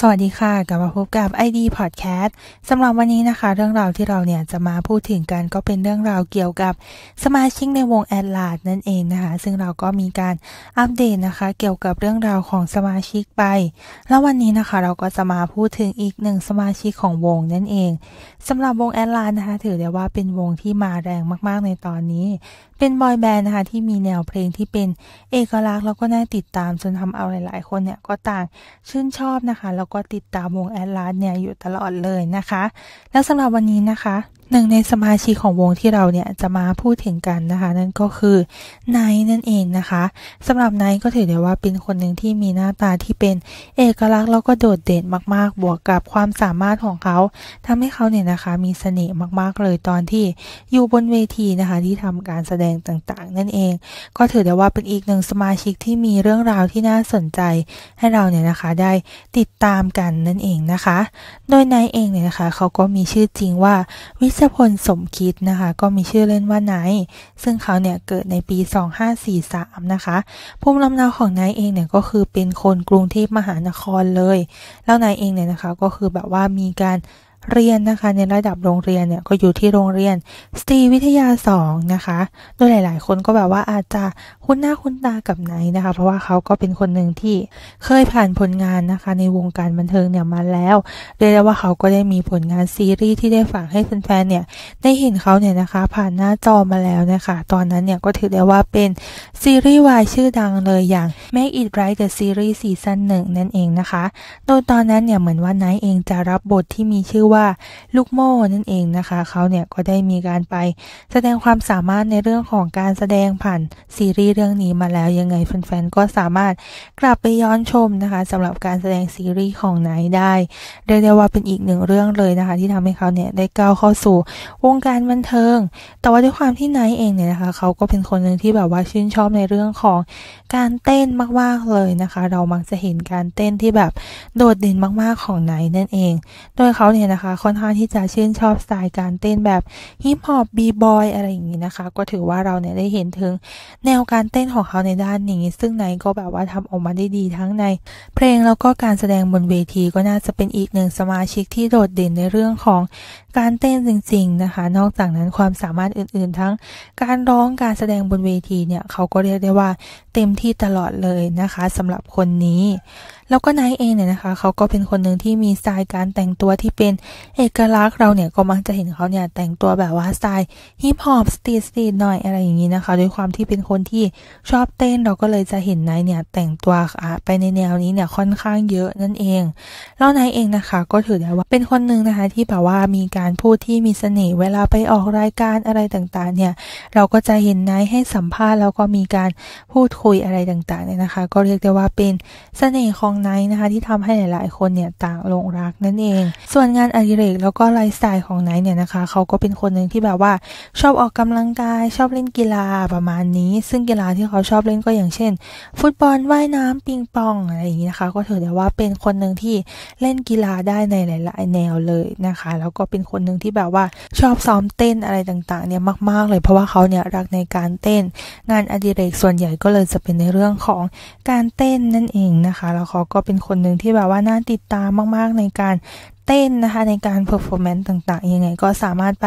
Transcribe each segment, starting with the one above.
สวัสดีค่ะกลับมาพบกับ ID Podcast สำหรับวันนี้นะคะเรื่องราวที่เราเนี่ยจะมาพูดถึงกันก็เป็นเรื่องราวเกี่ยวกับสมาชิกในวงแอดลาดนั่นเองนะคะซึ่งเราก็มีการอัปเดตนะคะเกี่ยวกับเรื่องราวของสมาชิกไป แล้ววันนี้นะคะเราก็จะมาพูดถึงอีกหนึ่งสมาชิกของวงนั่นเองสำหรับวงแอดลาดนะคะถือได้ว่าเป็นวงที่มาแรงมากๆ ในตอนนี้ เป็นบอยแบนด์นะคะที่มีแนวเพลงที่เป็นเอกลักษณ์แล้วก็น่าติดตามจนทำเอาหลาย ๆ คนเนี่ยก็ต่างชื่นชอบนะคะแลแล้วก็ติดตามวงแอดลาสเนี่ยอยู่ตลอดเลยนะคะ แล้วสำหรับวันนี้นะคะหนึ่งในสมาชิกของวงที่เราเนี่ย จะมาพูดถึงกันนะคะ นั่นก็คือไนท์นั่นเองนะคะ สำหรับไนท์ก็ถือได้ว่าเป็นคนหนึ่งที่มีหน้าตาที่เป็นเอกลักษณ์แล้วก็โดดเด่นมากๆ บวกกับความสามารถของเขา ทำให้เขาเนี่ยนะคะมีเสน่ห์มากๆเลยตอนที่อยู่บนเวทีนะคะที่ทำการแสดงต่างๆ นั่นเองก็ถือได้ว่าเป็นอีกหนึ่งสมาชิกที่มีเรื่องราวที่น่าสนใจ ให้เราเนี่ยนะคะได้ติดตามกันนั่นเองนะคะ โดยไนท์เองเนี่ยนะคะเขาก็มีชื่อจริงว่าวิสชพลสมคิดนะคะ ก็มีชื่อเล่นว่านายซึ่งเขาเนี่ยเกิดในปี2543 นะคะภูมิลำเนาของนายเองเนี่ยก็คือเป็นคนกรุงเทพมหานครเลย แล้วนายเองเนี่ยนะคะก็คือแบบว่ามีการเรียนนะคะในระดับโรงเรียนเนี่ยก็อยู่ที่โรงเรียนสตรีวิทยา2นะคะโดยหลาย ๆ คนก็แบบว่าอาจจะคุ้นหน้าคุ้นตากับไนนะคะ เพราะว่าเขาก็เป็นคนหนึ่งที่เคยผ่านผลงานนะคะในวงการบันเทิงเนี่ยมาแล้วเรียกได้ว่าเขาก็ได้มีผลงานซีรีส์ที่ได้ฝากให้แฟนๆเนี่ยได้เห็นเขาเนี่ยนะคะ ผ่านหน้าจอมาแล้วนะคะตอนนั้นเนี่ยก็ถือได้ว่าเป็นซีรีส์วายชื่อดังเลยอย่าง Make It Right The Series ซีซั่นหนึ่งนั่นเองนะคะโดยตอนนั้นเนี่ยเหมือนว่าไนท์เองจะรับบทที่มีชื่อว่า ลูกโม่นั่นเองนะคะ เขาเนี่ยก็ได้มีการไปแสดงความสามารถในเรื่องของการแสดงผ่านซีรีส์เรื่องนี้มาแล้ว ยังไงแฟนๆก็สามารถกลับไปย้อนชมนะคะสำหรับการแสดงซีรีส์ของไนได้เรียกได้ว่าเป็นอีกหนึ่งเรื่องเลยนะคะ ที่ทำให้เขาเนี่ยได้ก้าวเข้าสู่วงการบันเทิง แต่ว่าด้วยความที่ไนท์เองเนี่ยนะคะเขาก็เป็นคนหนึ่งที่แบบว่าชื่นชอบในเรื่องของการเต้นมากๆเลยนะคะ เรามักจะเห็นการเต้นที่แบบโดดเด่นมาก ๆ ของไนท์นั่นเอง โดยเขาเนี่ยนะคะคะค่อนข้างที่จะชื่นชอบสไตล์การเต้นแบบฮิปฮอปบีบอยอะไรอย่างนี้นะคะ ก็ถือว่าเราเนี่ยได้เห็นถึง แนวการเต้นของเขาในด้านนี้ซึ่งไนก็แบบว่าทำออกมาได้ดีทั้งในเพลงแล้วก็การแสดงบนเวทีก็น่าจะเป็นอีกหนึ่งสมาชิกที่โดดเด่นในเรื่องของการเต้นจริง ๆนะคะ นอกจากนั้นความสามารถอื่นๆทั้ง การร้องการแสดงบนเวทีเนี่ยเขาก็เรียกได้ว่าเต็มที่ตลอดเลยนะคะสำหรับคนนี้แล้วก็นายเองเนี่ยนะคะเขาก็เป็นคนหนึ่งที่มีสไตล์การแต่งตัวที่เป็นเอกลักษณ์เราเนี่ยก็มักจะเห็นเขาเนี่ยแต่งตัวแบบว่าสไตล์ฮิปฮอปสตรีทสตรีทหน่อยอะไรอย่างนี้นะคะ ด้วยความที่เป็นคนที่ชอบเต้นเราก็เลยจะเห็นนายเนี่ยแต่งตัวไปในแนวนี้เนี่ยค่อนข้างเยอะนั่นเองแล้วนายเองนะคะก็ถือได้ว่าเป็นคนหนึ่งนะคะที่แบบว่ามีการพูดที่มีเสน่ห์เวลาไปออกรายการอะไรต่างๆเนี่ยเราก็จะเห็นนายให้สัมภาษณ์ แล้วก็มีการพูดคุยอะไรต่างๆเนี่ยนะคะ ก็เรียกได้ว่าเป็นเสน่ห์ของไนท์นะคะที่ทำให้หลาย ๆ คนเนี่ยต่างลงรักนั่นเอง ส่วนงานอดิเรกแล้วก็ไลฟ์สไตล์ของไนท์เนี่ยนะคะเขาก็เป็นคนหนึ่งที่แบบว่าชอบออกกำลังกายชอบเล่นกีฬาประมาณนี้ ซึ่งกีฬาที่เขาชอบเล่นก็อย่างเช่น ฟุตบอลว่ายน้ำปิงปองอะไรอย่างนี้นะคะก็ถือได้ว่าเป็นคนหนึ่งที่เล่นกีฬาได้ในหลาย ๆ แนวเลยนะคะแล้วก็เป็นคนหนึ่งที่แบบว่าชอบซ้อมเต้นอะไรต่าง ๆ เนี่ยมาก ๆ เลยเพราะว่าเขาเนี่ยรักในการเต้น งานอดิเรกส่วนใหญ่ก็เลยจะเป็นในเรื่องของการเต้นนั่นเองนะคะแล้วเขาก็เป็นคนหนึ่งที่แบบว่าน่าติดตามมาก ๆ ในการเต้นนะคะในการเพอร์ฟอร์แมนซ์ต่างๆยังไง ก็สามารถไป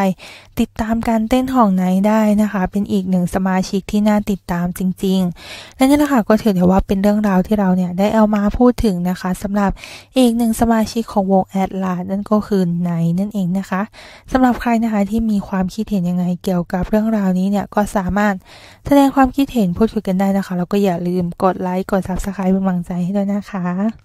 ติดตามการเต้นของไนได้นะคะ เป็นอีกหนึ่งสมาชิกที่น่าติดตามจริง ๆ และนี่แหละค่ะก็ถือได้ว่าเป็นเรื่องราวที่เราเนี่ยได้เอามาพูดถึงนะคะสำหรับอีกหนึ่งสมาชิกของวงแอดลาดนั่นก็คือไนนั่นเองนะคะ สำหรับใครนะคะที่มีความคิดเห็นยังไงเกี่ยวกับเรื่องราวนี้เนี่ยก็สามารถแสดงความคิดเห็นพูดคุยกันได้นะคะแล้วก็อย่าลืมกดไลค์กดซับสไครป์เป็นกำลังใจให้ด้วยนะคะ